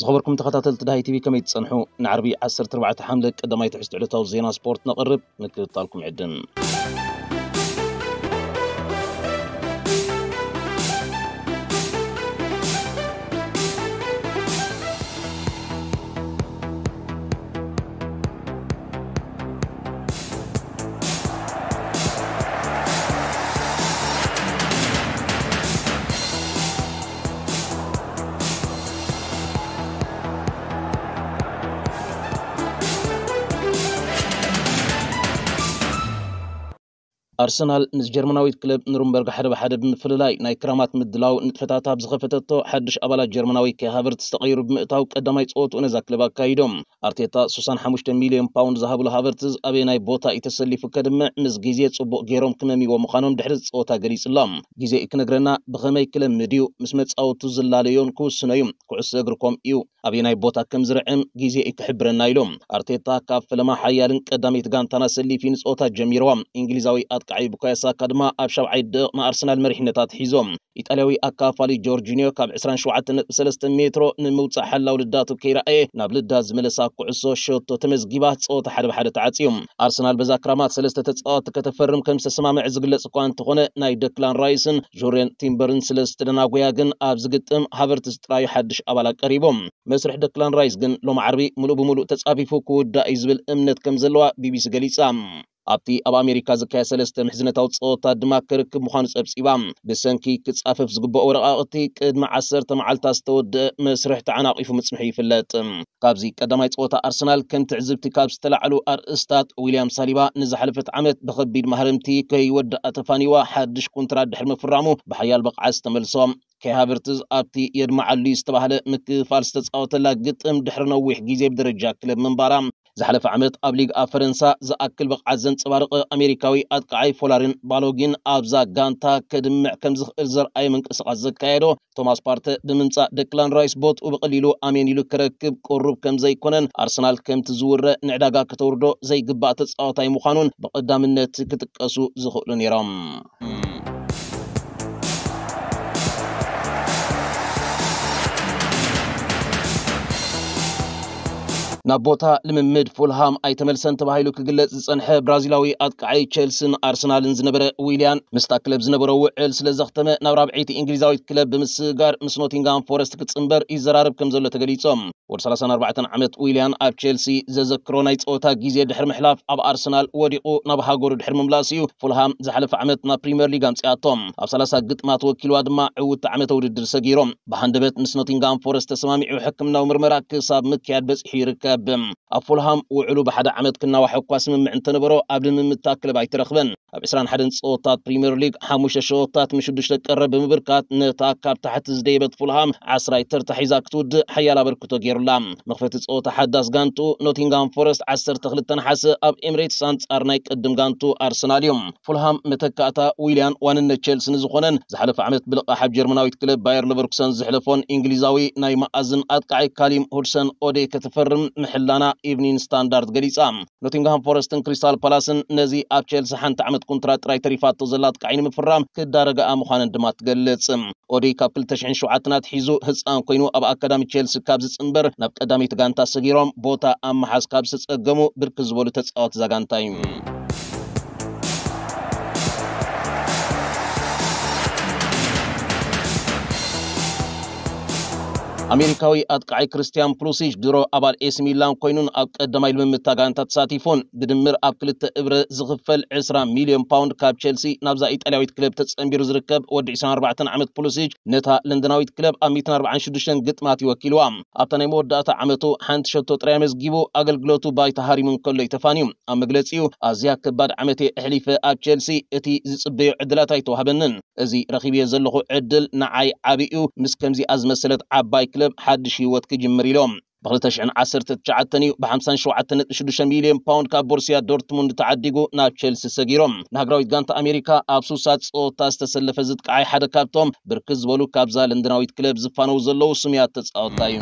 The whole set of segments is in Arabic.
زخبركم تخطاتل تداهي تيبي كما يتصنحو نعربي عصر تربعة حملك قدما يتحس تعلو زينا سبورت نقرب نكتب لكم عدن ኣርሰናል ምስ ጀርመናዊት ክለብ ኑሩምበርግ ሓደ ብሓደ ብምፍልላይ ናይ ክራማት ምድላው ንጥፈታት ኣብ ዝኸፈተቶ ሓድሽ ኣባላት ጀርመናዊ ከሃበርት ዝተቐይሩ ብምእታው ቀዳማይ ፀወትኡ ነዛ ክለብ ኣካይዶም ኣርቴታ 65 ሚልዮን ፓውንድ ዝሃብሉ ሃበርትዝ ኣበየናይ ቦታ እዩ ተሰሊፉ ከድምዕ ምስ ግዜ ጽቡቕ ገይሮም ክመሚዎ ምዃኖም ድሕሪ ፀወታ ገሊጹሎም ግዜ እዩ ክነግረና ብኸመይ ክለብ ምድዩ ምስ መጻወቱ ዝላለዮን ክውስኖ እዩ ኩዕሶ እግርኮም እዩ ኣበየናይ ቦታ ከም ዝርዕም ግዜ እዩ ክሕብረና ኢሎም ኣርቴታ ካብ ፈለማ ሓያልን ቀዳመይት ጋንታና ሰሊፊ ንፀወታ ጀሚርዋ እንግሊዛዊ ኣጥ ካብ ብኳየሳካ ድማ ኣብ ሻብዓይ ድቕ ንኣርሰናል መሪሕነታት ሒዞም ኢጣልያዊ ኣካፋሊ ጆርጂኒዮ ካብ 27.3 ሜትሮ ንምውፃእ ሓላው ልዳቱ ከይረኣየ ናብ ልዳት ዝመለሳ ኩዕሶ ሸቶ ተመዝጊባ ፀወታ ሓደ ብሓደ ተዓፅዮም ኣርሰናል በዛ ክራማት ሰለስተ ተፃወቲ ከተፈርም ከም ዝተሰማምዕ ዝግለጽ እኳ እንተኾነ ናይ ደክላን ራይስን ጆሬን ቲምበርን ስለ ዝተደናጎያ ግን ኣብ ዝግጥም ሃበርቲ ዝጥራዩ ሓድሽ ኣባላት ቀሪቦም መስርሕ ደክላን ራይስ ግን ሎም ዓርቢ ሙሉእ ብሙሉእ ተጻፊፉ ክውዳእ እዩ ዝብል እምነት ከም ዘለዋ ቢቢሲ ገሊጻ ابتي اب امريكا زكاية سلسة محزنة او تصوتا دماكرك مخانس ابس ايبام بسنكي كتصافف زقب او رقاقتي كدما عسر تمعال تاستود مسرح تعاناق ايفو مسمحي فلات كابزي كدما يتصوتا ارسنال كم تعزبتي كابس تلعلو ار استاد ويليام صاليبا نزح لفت عمت بخبيد مهرمتي كي ود اتفاني واحدش كونتراد حلم فرامو بحيال بقع استملسو كي هابرتز ابتي يدمع اللي استبهل مكفال ستتصوتا لا قطم دحرنا ويح جيزي بدرجة كلب من بارام ዝሓለፈ ዓመት ኣብ ሊግ ኣብ ፈረንሳ ዝኣክል ብቕዓት ዘንፀባርቐ ኣሜሪካዊ ኣጥቃዓይ ፎላርን ባሎጊን ኣብዛ ጋንታ ከድምዕ ከም ዝኽእል ዘርኣየ ምንቅስቓስ ዘካየዶ ቶማስ ፓርተ ብምምፃእ ደክላን ራይስ ቦትኡ ብቐሊሉ ኣሜን ኢሉ ክረክብ ቅሩብ ከም ዘይኮነን ኣርሰናል ከምቲ ዝውረ ንዕዳጋ ክተውርዶ ዘይግባእ ተፃወታይ ምዃኑን ብቐዳምነት ክጥቀሱ ዝኽእሉ ነይሮም ናብ ቦታ ልምምድ ፉልሃም ኣይተመልሰን ተባሂሉ ክግለጽ ዝጸንሐ ብራዚላዊ ኣጥቃዓይ ቸልስን ኣርሰናልን ዝነበረ ዊልያን ምስታ ክለብ ዝነበረ ውዕል ስለ ዘኽተመ ናብ ራብዒቲ እንግሊዛዊት ክለብ ብምስጋር ምስ ኖቲንጋም ፎረስት ክጽምበር ይዘራርብ ከም ዘሎ ተገሊጾም ወዲ 34 ዓመት ዊልያን ኣብ ቸልሲ ዘዘክሮ ናይ ፀወታ ግዜ ድሕሪ ምሕላፍ ኣብ ኣርሰናል ወዲቑ ናብ ሃገሩ ድሕሪ ምምላስ እዩ ፉልሃም ዝሓለፈ ዓመት ናብ ፕሪምየር ሊግ ኣምፅኣቶም ኣብ 30 ግጥማ ተወኪልዋ ድማ ዕውት ዓመተ ውድድር ሰጊሮም ብሃንደበት ምስ ኖቲንጋም ፎረስት ተሰማሚዑ ሕክምናዊ ምርመራ ክሳብ ምክያድ በፂሑ ይርከብ ካብ ኣብ ፉልሃም ውዕሉ ብሓደ ዓመት ክናዋሒ እኳ ስምምዕ እንተነበሮ ኣብ ልምምታ ክለብ ኣይተረኽበን ኣብ 21 ፀወታት ፕሪምየር ሊግ ሓሙሽተ ሸወታት ንሽዱሽተ ቀረ ብምብርካት ነታ ካብ ታሕቲ ዝደየበት ፉልሃም ዓስራይ ተርታ ሒዛ ክትውድእ ሓያል ኣበርክቶ ገይሩላ መኽፈቲ ፀወታ ሓዳስ ጋንቱ ኖቲንግሃም ፎረስት 12 ነሓሰ ኣብ ኤምሬትስ ኣንጻር ናይ ቅድም ጋንቱ ኣርሰናል እዮም ፉልሃም መተካእታ ዊልያን ዋንነት ቸልሲ ንዝኾነን ዝሓለፈ ዓመት ብልቃሓብ ጀርመናዊት ክለብ ባየር ለቨርኩሰን ዝሕለፎን እንግሊዛዊ ናይ መኣዝን ኣጥቃዓይ ካሊም ሁድሰን ኦዴ ከተፈርም ምሕላና ኢቭኒን ስታንዳርድ ገሊጻ ኖቲንግሃም ፎረስትን ክሪስታል ፓላስን ነዚ ኣብ ቸልሲ ሓንቲ ዓመት ኮንትራት ጥራይ ተሪፋቶ ዘላ ጥቃዒ ንምፍራም ክዳረግኣ ምዃነን ድማ ትገልጽ ኦዲ ካብ 207 ናትሒዙ ህፃን ኮይኑ ኣብ ኣካዳሚ ቸልሲ ካብ ዝፅምበር ናብ ቀዳሚት ጋንታ ሰጊሮም ቦታ ኣብ መሓዝ ካብ ዝተጸገሙ ብርክ ዝበሉ ተጻወቲ ዛጋንታ እዩ ኣሜሪካዊ ኣጥቃዓይ ክርስቲያን ፕሉሲች ድሮ ኣባል ኤስ ሚላን ኮይኑን ኣብ ቀዳማይ ልምምድ ታጋንታ ተሳቲፎን ብድምር ኣብ ክልተ እብረ ዝኽፈል 20 ሚልዮን ፓውንድ ካብ ቸልሲ ናብዛ ኢጣልያዊት ክለብ ተፀንቢሩ ዝርከብ ወዲ 24 ዓመት ፕሉሲች ነታ ለንደናዊት ክለብ ኣብ 146 ግጥማት ይወኪልዋ ኣብታ ናይ መወዳእታ ዓመቱ ሓንቲ ሸቶ ጥራይ መዝጊቡ ኣገልግሎቱ ባይ ተሃሪሙ እንከሎ ይተፋንዩ ኣብ መግለፂኡ ኣዝያ ከባድ ዓመት ኣሕሊፈ ኣብ ቸልሲ እቲ ዝፅበዩ ዕድላት ኣይተዋህበንን እዚ ረኺብየ ዘለኹ ዕድል ንዓይ ዓብኡ ምስ ከምዚ ኣዝመሰለት ዓባይ ክለብ ሓድሽ ህይወት ክጅምር ኢሎም ብ219 ብ57.6 ሚልዮን ፓውንድ ካብ ቦርሲያ ዶርትሙንድ ተዓዲጉ ናብ ቸልሲ ሰጊሮም ንሃገራዊት ጋንታ ኣሜሪካ ኣብ ሱሳት ፀወታ ዝተሰለፈ ዝጥቃዓይ ሓደ ካብቶም ብርክት ዝበሉ ካብ ዛለንድናዊት ክለብ ዝፋነው ዘለዉ ስሙያት ተፃወታ እዩ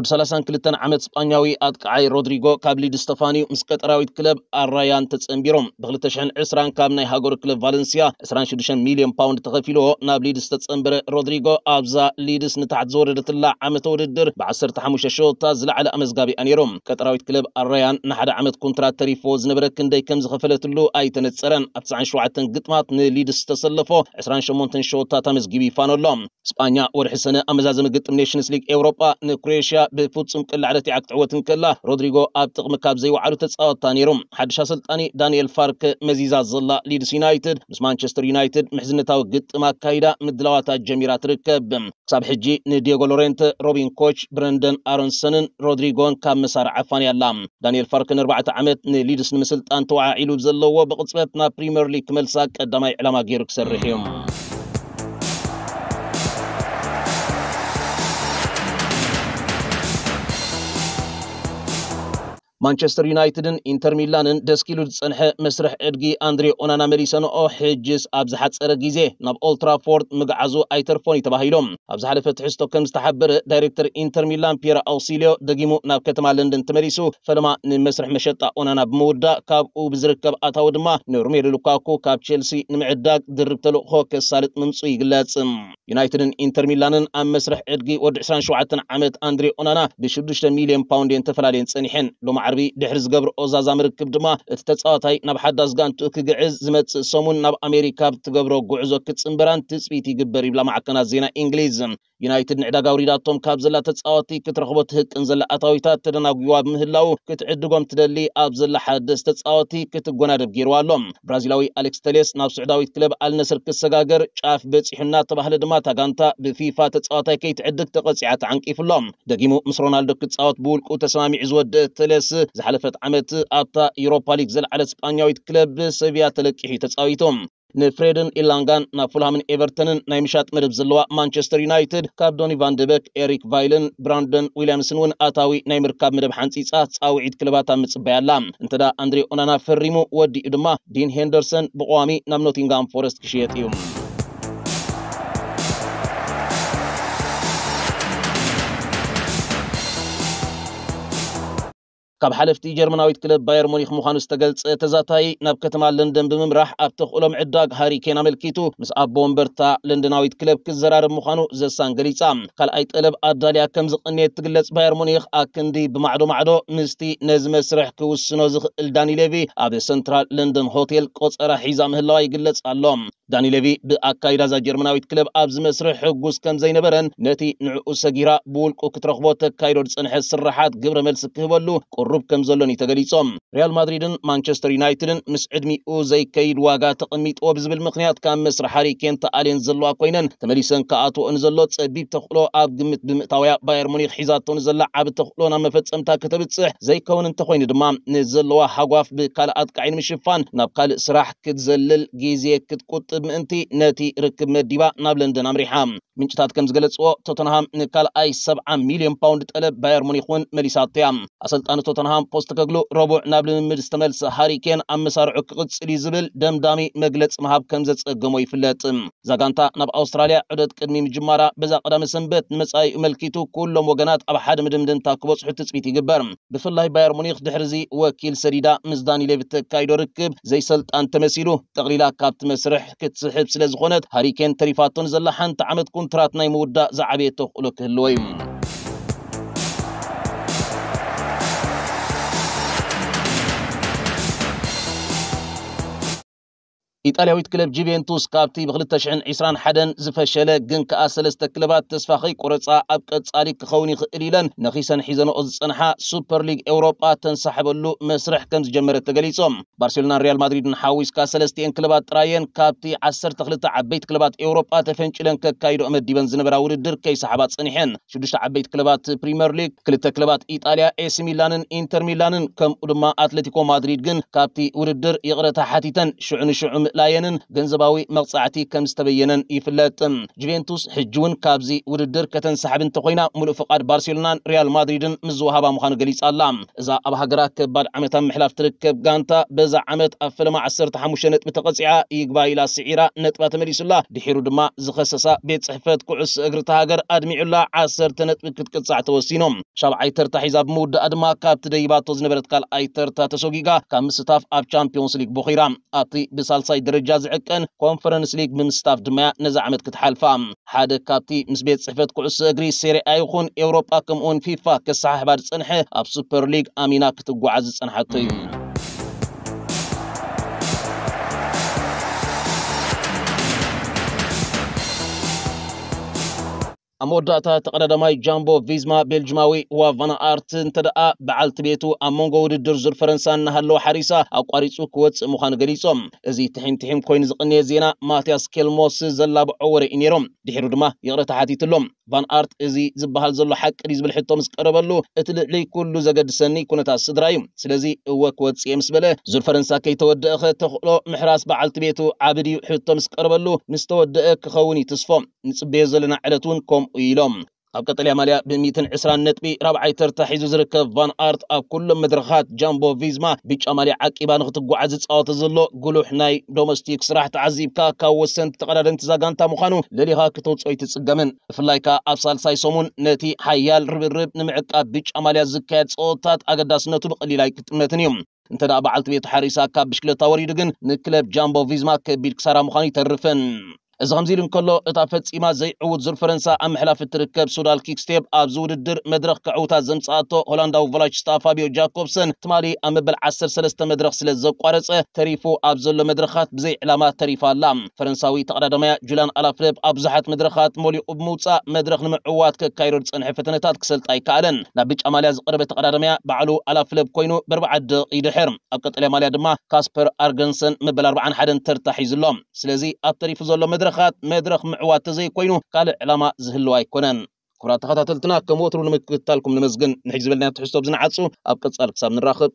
ወዲ 32 ዓመት ስጳኛዊ ኣጥቃዓይ ሮድሪጎ ካብ ሊድ ዝተፋንዩ ምስ ቀጠራዊት ክለብ ኣራያን ተፀንቢሮም ብ2020 ካብ ናይ ሃገሩ ክለብ ቫለንስያ 26 ሚልዮን ፓውንድ ተኸፊልዎ ናብ ሊድስ ተፀንበረ ሮድሪጎ ኣብዛ ሊድስ ንታሕቲ ዝወረደትላ ዓመተ ውድድር ብ15 ሸወታት ዝለዕለ ኣመዝጋቢ እያ ነይሮም ቀጠራዊት ክለብ ኣራያን ንሓደ ዓመት ኮንትራት ተሪፎ ዝነበረ ክንደይ ከም ዝኸፈለትሉ ኣይተነፀረን ኣብ 97 ግጥማት ንሊድስ ዝተሰለፎ 28 ሸወታት ኣመዝጊቡ ይፋነሎም ስጳኛ ወርሒ ሰነ ኣመዛዘሚ ግጥም ኔሽንስ ሊግ ኤውሮጳ ንክሮኤሽያ ብፍፁም ቅላዕ ረቲዓ ክትዕወትን ከላ ሮድሪጎ ኣብ ጥቕሚ ካብ ዘይወዓሉ ተፃወታ ነይሮም ሓድሽ ኣሰልጣኒ ዳንኤል ፋርክ መዚዛት ዘላ ሊድስ ዩናይትድ ምስ ማንቸስተር ዩናይትድ ምሕዝነታዊ ግጥም ኣካይዳ ምድላዋታት ጀሚራ ትርከብ ክሳብ ሕጂ ንዲጎ ሎሬንት ሮቢን ኮች ብረንደን ኣሮንሰንን ሮድሪጎን ካብ መሳር ዓፋን ያላ ዳንኤል ፋርክ ንርባዕተ ዓመት ንሊድስ ንምስልጣን ተዋዓዒሉ ዘለዎ ብቕፅበት ናብ ፕሪምየር ሊግ ክመልሳ ቀዳማይ ዕላማ ገይሩ ክሰርሕ እዮም ማንቸስተር ዩናይትድን ኢንተር ሚላንን ደስ ኪሉ ዝፀንሐ መስርሕ ዕድጊ አንድሬ ኦናና መሪሰንኦ ሕጅስ ኣብ ዝሓፀረ ግዜ ናብ ኦልትራፎርድ ምግዓዙ ኣይተርፎን እዩ ተባሂሎም ኣብ ዝሓለፈ ትሕዝቶ ከም ዝተሓበረ ዳይሬክተር ኢንተር ሚላን ፒየር ኣውሲልዮ ደጊሙ ናብ ከተማ ለንደን ተመሪሱ ፈለማ ንመስርሕ መሸጣ ኦናና ብምውዳእ ካብኡ ብዝርከብ ኣታዊ ድማ ንሮሜሉ ሉካኩ ካብ ቸልሲ ንምዕዳግ ድርብ ተልእኮ ከሳልጥ ምምፁ ይግለጽ ዩናይትድን ኢንተር ሚላንን ኣብ መስርሕ ዕድጊ ወዲ 27 ዓመት አንድሬ ኦናና ብ6 ሚልዮን ፓውንድ ተፈላለየን ፀኒሐን ሎማ ዓርቢ ድሕሪ ዝገብርኦ ዛዛ ምርክብ ድማ እቲ ተፃዋታይ ናብ ሓዳስ ጋንቱ ክግዕዝ ዝመፅእ ሰሙን ናብ ኣሜሪካ ብትገብሮ ጉዕዞ ክፅምብራን ትፅቢት ይግበር ይብላ ማዕከናት ዜና እንግሊዝ ዩናይትድ ንዕዳጋ ውሪዳቶም ካብ ዘላ ተፃወቲ ክትረክቦ ትህቅን ዘላ ኣታዊታት ተደናጉዋ ብምህላው ክትዕድጎም ትደሊ ኣብ ዘላ ሓደስ ተፃወቲ ክትጎናደብ ገይርዋ ኣሎም ብራዚላዊ ኣሌክስ ተሌስ ናብ ስዑዳዊት ክለብ ኣልነስር ክሰጋገር ጫፍ በፂሑና ተባህለ ድማ ታጋንታ ብፊፋ ተፃወታይ ከይትዕድግ ተቐፂዓ ተዓንቂፍሎም ደጊሙ ምስ ሮናልዶ ክፃወት ብውልቁ ተሰማሚዑ ዝወድእ ተሌስ ዝሓለፈት ዓመት ኣብታ ኢሮፓ ሊግ ዘለዓለ ስጳኛዊት ክለብ ሰብያ ተለቂሑ ተፃዊቶም ንፍሬድን ኢላንጋን ናብ ፉልሃምን ኤቨርተንን ናይ ምሻጥ መደብ ዘለዋ ማንቸስተር ዩናይትድ ካብ ዶኒ ደበክ ኤሪክ ቫይልን ብራንደን ዊልያምስን እውን ኣታዊ ናይ ምርካብ መደብ ሓንፂፃ ፃውዒት ክለባታ ምፅበይ ኣላ እንተዳ ኣንድሬ ኦናና ፈሪሙ ወዲኡ ድማ ዲን ሄንደርሰን ብቕዋሚ ናብ ኖቲንጋም ፎረስት ክሽየጥ እዩ كاب حلفتي جرمناويت كلب باير مونيخ موخان استقل تزاتاي ناب كتما لندن بممراح ابتخ علم عداق هاري كينا ملكيتو مس اب بومبرتا لندناويت كلب كزرار موخانو زسان قريصا قال ايت قلب اداليا كمزق اني تقلس باير مونيخ اكندي بمعدو معدو مستي نزم سرح كوسنو زخ الداني ليفي ابي سنترال لندن هوتيل قوص راح يزام هلاوي قلس ዳኒ ሌቪ ብኣካይዳ እዛ ጀርመናዊት ክለብ ኣብ ዝመስርሕ ሕጉስ ከም ዘይነበረን ነቲ ንዕኡ ሰጊራ ብውልቁ ክትረኽቦ ተካይዶ ዝፅንሐ ስራሓት ግብረ መልሲ ክህበሉ ቁሩብ ከም ዘሎን እዩ ተገሊፆም ሪያል ማድሪድን ማንቸስተር ዩናይትድን ምስ ዕድሚኡ ዘይከይድ ዋጋ ተቐሚጥዎ ብዝብል ምክንያት ካብ መስርሕ ሃሪኬን ተኣልየን ዘለዋ ኮይነን ተመሊሰን ክኣትዎ ንዘሎ ፀቢብ ተኽእሎ ኣብ ግምት ብምእታውያ ባየር ሙኒክ ሒዛቶ ንዘላ ዓብ ተኽእሎ ናብ መፈፀምታ ከተብፅሕ ዘይከውን እንተኮይኑ ድማ ንዘለዋ ሃጓፍ ብካልእ ኣጥቃዒ ንምሽፋን ናብ ካልእ ስራሕ ክትዘልል ግዜ ክትቁጥብ ምእንቲ ነቲ ርክብ መዲባ ናብ ለንደን ኣምሪሓ ምንጭታት ከም ዝገለፅዎ ቶተንሃም ንካልኣይ 70 ሚልዮን ፓውንድ ጠለብ ባየር ሙኒክ እውን መሊሳቶ እያ ኣሰልጣኒ ቶተንሃም ፖስት ከግሉ ረቡዕ ናብ ልምምድ ዝተመልሰ ሃሪኬን ኣብ መሳርዑ ክቕፅል እዩ ዝብል ደምዳሚ መግለፂ ምሃብ ከም ዘፀገሞ ይፍለጥ ዛጋንታ ናብ ኣውስትራልያ ዑደት ቅድሚ ምጅማራ በዛ ቀዳሚ ሰንበት ንመፃኢኡ መልኪቱ ኩሎም ወገናት ኣብ ሓደ ምድምድንታ ክበፅሑ ትፅቢት ይግበር ብፍላይ ባየር ሙኒክ ድሕሪዚ ወኪል ሰዲዳ ምስ ዳኒ ሌቪት ተካይዶ ርክብ ዘይሰልጣን ተመሲሉ ጠቕሊላ ካብቲ መስርሕ تسحب سلا زخونت هاريكين تريفاتون زلا حانت عمد كونترات ناي زعبيتو خلوك هلويم ኢጣልያዊት ክለብ ጁቬንቱስ ካብቲ ብ221 ዝፈሸለ ግን ከኣ ሰለስተ ክለባት ተስፋኺ ቆረፃ ኣብ ቀጻሊ ክኸውን ይኽእል ኢለን ነኺሰን ሒዘንኦ ዝፀንሓ ሱፐር ሊግ ኤውሮጳ ተንሳሕበሉ መስርሕ ከም ዝጀመረ ተገሊጾም ባርሴሎናን ሪያል ማድሪድን ሓዊስካ ሰለስተኤን ክለባት ጥራየን ካብቲ 12 ዓበይቲ ክለባት ኤውሮጳ ተፈንጭለን ከካይድኦ መዲበን ዝነበራ ውድድር ከይሰሓባ ፀኒሐን ሽዱሽተ ዓበይቲ ክለባት ፕሪምየር ሊግ ክልተ ክለባት ኢጣልያ ኤሲ ሚላንን ኢንተር ሚላንን ከምኡ ድማ ኣትሌቲኮ ማድሪድ ግን ካብቲ ውድድር ይቕረታ ሓቲተን ሽዑ ንሽዑ ምእላየንን ገንዘባዊ መቕፃዕቲ ከም ዝተበየነን ይፍለጥ ጁቬንቱስ ሕጂ እውን ካብዚ ውድድር ከተንሰሓብ እንተኮይና ሙሉእ ፍቓድ ባርሴሎናን ሪያል ማድሪድን ምስ ዝወሃባ ምዃኑ ገሊፃ ኣላ እዛ ኣብ ሃገራ ከባድ ዓመት ኣብ ምሕላፍ ትርከብ ጋንታ በዛ ዓመት ኣብ ፈለማ 15 ነጥቢ ተቐፂዓ ይግባ ኢላ ስዒራ ነጥባ ተመሊሱላ ድሒሩ ድማ ዝኸሰሳ ቤት ፅሕፈት ኩዕሶ እግሪ ተሃገር ኣድሚዑላ 10 ነጥቢ ክትቅፃዕ ተወሲኖም ሻብዓይ ተርታ ሒዛ ብምውዳእ ድማ ካብቲ ደይባቶ ዝነበረት ካልኣይ ተርታ ተሰጊጋ ካብ ምስታፍ ኣብ ቻምፒዮንስ ሊግ ቦኺራ ኣብቲ ብሳልሳይ ካልኣይ ደረጃ ዝዕቀን ኮንፈረንስ ሊግ ብምስታፍ ድማ ነዛ ዓመት ክትሓልፋ ሓደ ካብቲ ምስ ቤት ፅሕፈት ኩዕሶ እግሪ ሴርኣ ይኹን ኤውሮጳ ከምኡውን ፊፋ ከሰሓሕባ ዝፅንሐ ኣብ ሱፐር ሊግ ኣሚና ክትጓዓዝ ዝፀንሐቶ እዩ أم وداتا تقدماي جامبو فيزما بلجماوي وفانا آرت انتدأ بعلت بيتو أمونغو وددر زر فرنسان نهلو حريسة أقاريسو كوت مخان غريسوم إزي تحين تحين كوين زقني زينا ماتياس كيلموس زلاب عور إنيروم دحيرو دما يغرت حاتيت اللوم فان آرت إزي زبهال زلو حق ريز بالحطو مسقربلو اتلعلي كلو زقد سني كونتا سدرايم سلازي هو كوت سيمس بلا زر فرنسا كي تودأخ تخلو محراس بعلت بيتو عابدي حطو مسقربلو مستودأ كخوني تصفو نصبيه زلنا علتون كوم ويلوم أب قطليا ماليا بميتن عسران نتبي ربعي ترتحيزو زركة فان آرت أب كل مدرخات جامبو فيزما بيش أماليا عكيبان غتقو عزيز أو تزلو قلوح ناي دومستيك سراح تعزيبكا كاوسن تقرار انتزاقان تاموخانو للي ها كتو تسوي تسقامن فلايكا أبصال سايسومون نتي حيال رب رب نمعكا بيش أماليا زكاية صوتات أقداس نتو بقلي لايك تمتنيوم انت دا بعلت بيت حريسا كاب بشكل تاوري دقن نكلب جامبو فيزما كبير كسارا مخاني ترفن እዚ ከምዚ ኢሉ እንከሎ እታ ፈፂማ ዘይዕውት ዙር ፈረንሳ ኣብ ምሕላፍ እትርከብ ሱዳል ኪክስቴፕ ኣብዚ ውድድር መድረክ ክዕውታት ዘምፅኣቶ ሆላንዳዊ ቨላችስታ ፋቢዮ ጃኮብሰን ትማሊ ኣብ መበል 13 መድረክ ስለ ዘቋረፀ ተሪፉ ኣብ ዘሎ መድረካት ብዘይ ዕላማ ተሪፋ ኣላ ፈረንሳዊ ተቀዳዳማያ ጁላን ኣላፍለብ ኣብ ብዙሓት መድረካት መሊኡ ብምውፃእ መድረክ ንምዕዋት ከካይዶ ዝፀንሐ ፈተነታት ክሰልጣ ኣይከኣለን ናብ ብጫ ማልያ ዝቐረበ ተቀዳዳማያ ባዕሉ ኣላፍለብ ኮይኑ ብኣርባዓት ደቂ ይድሕር ኣብ ቀጠልያ ማልያ ድማ ካስፐር ኣርገንሰን መበል 41 ተርታሒዙሎም ስለዚ ኣብ ተሪፉ ዘሎ መድረክ مدرخات مدرخ معوات زي كوينو قال علماء زهلوا يكونن كرات خطا تلتنا كموتر ونمكتالكم نمزقن نحجز بلنا تحسوا بزنا عدسو أبقى تسألك سامن الراخب